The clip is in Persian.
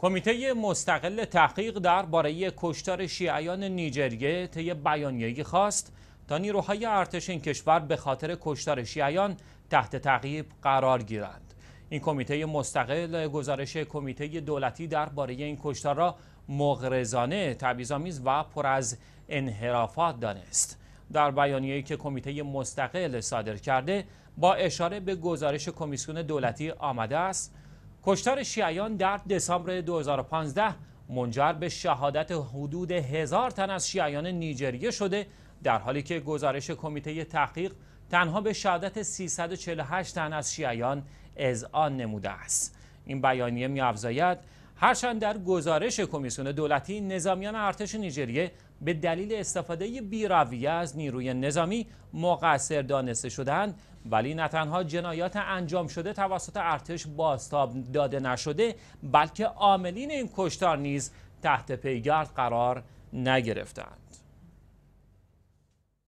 کمیته مستقل تحقیق درباره کشتار شیعیان نیجریه طی بیانیه‌ای خواست تا نیروهای ارتش این کشور به خاطر کشتار شیعیان تحت تعقیب قرار گیرند این کمیته مستقل گزارش کمیته دولتی درباره این کشتار را مغرضانه تبعیض‌آمیز و پر از انحرافات دانست در بیانیه‌ای که کمیته مستقل صادر کرده با اشاره به گزارش کمیسیون دولتی آمده است کشتار شیعیان در دسامبر 2015 منجر به شهادت حدود هزار تن از شیعیان نیجریه شده در حالی که گزارش کمیته تحقیق تنها به شهادت 348 تن از شیعیان اذعان نموده است این بیانیه می‌افزاید هرچند در گزارش کمیسیون دولتی نظامیان ارتش نیجریه به دلیل استفاده بیرویه از نیروی نظامی مقصر دانسته شدند ولی نه تنها جنایات انجام شده توسط ارتش بازتاب داده نشده بلکه عاملین این کشتار نیز تحت پیگرد قرار نگرفتند